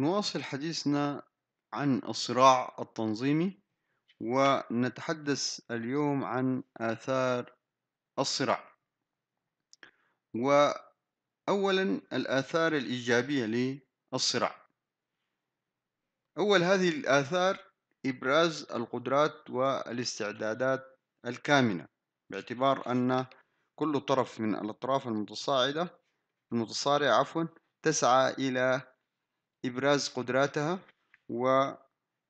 نواصل حديثنا عن الصراع التنظيمي ونتحدث اليوم عن آثار الصراع وأولا الآثار الإيجابية للصراع أول هذه الآثار إبراز القدرات والاستعدادات الكامنة باعتبار أن كل طرف من الأطراف المتصاعدة المتصارعة عفوا تسعى إلى إبراز قدراتها و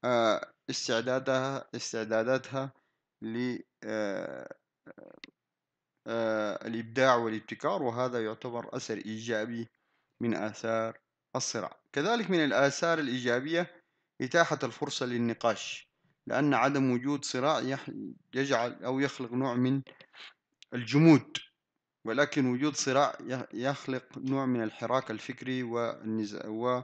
آه، استعدادها استعداداتها للإبداع آه، آه، والابتكار وهذا يعتبر أثر إيجابي من آثار الصراع كذلك من الآثار الإيجابية إتاحة الفرصة للنقاش لأن عدم وجود صراع يجعل أو يخلق نوع من الجمود ولكن وجود صراع يخلق نوع من الحراك الفكري والنزاع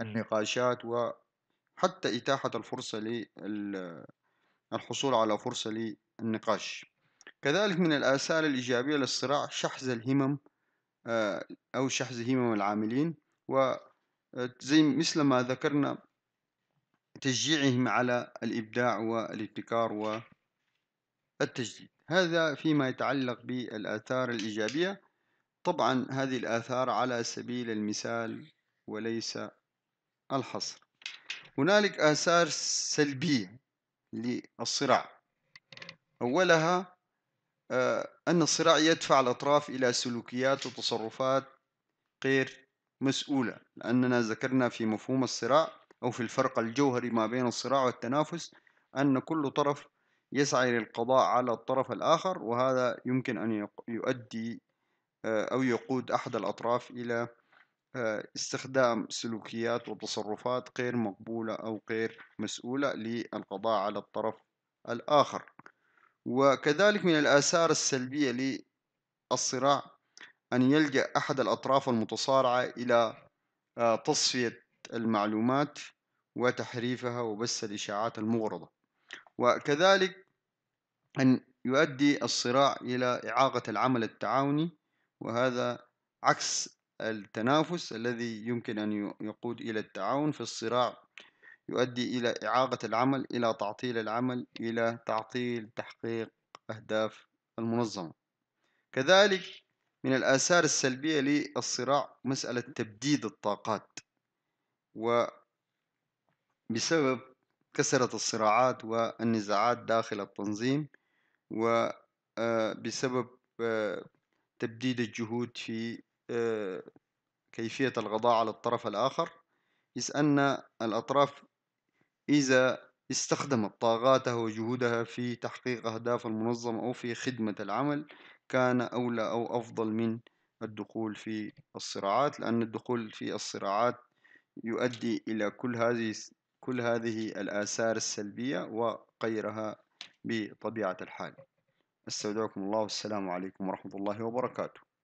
النقاشات وحتى إتاحة الفرصة للحصول على فرصة للنقاش كذلك من الآثار الإيجابية للصراع شحذ الهمم آه، أو شحذ همم العاملين وزي آه، مثل ما ذكرنا تشجيعهم على الإبداع والابتكار والتجديد هذا فيما يتعلق بالآثار الإيجابية طبعا هذه الآثار على سبيل المثال وليس الحصر هنالك آثار سلبية للصراع أولها آه، أن الصراع يدفع الأطراف إلى سلوكيات وتصرفات غير مسؤولة لأننا ذكرنا في مفهوم الصراع أو في الفرق الجوهري ما بين الصراع والتنافس أن كل طرف يسعى للقضاء على الطرف الآخر وهذا يمكن أن يؤدي آه، أو يقود أحد الأطراف إلى استخدام سلوكيات وتصرفات غير مقبولة أو غير مسؤولة للقضاء على الطرف الآخر وكذلك من الآثار السلبية للصراع أن يلجأ أحد الأطراف المتصارعة إلى آه، تصفية المعلومات وتحريفها وبث الإشاعات المغرضة وكذلك أن يؤدي الصراع إلى إعاقة العمل التعاوني وهذا عكس التنافس الذي يمكن أن يقود إلى التعاون في الصراع يؤدي إلى إعاقة العمل إلى تعطيل العمل إلى تعطيل تحقيق أهداف المنظمة كذلك من الآثار السلبية للصراع مسألة تبديد الطاقات وبسبب كثرة الصراعات والنزاعات داخل التنظيم وبسبب آه، آه، تبديد الجهود في آه، كيفية القضاء على الطرف الآخر إذ أن الأطراف إذا استخدمت طاقاتها وجهودها في تحقيق أهداف المنظمة أو في خدمة العمل كان أولى أو أفضل من الدخول في الصراعات لأن الدخول في الصراعات يؤدي إلى كل هذه كل هذه الآثار السلبية وغيرها بطبيعة الحال استودعكم الله والسلام عليكم ورحمة الله وبركاته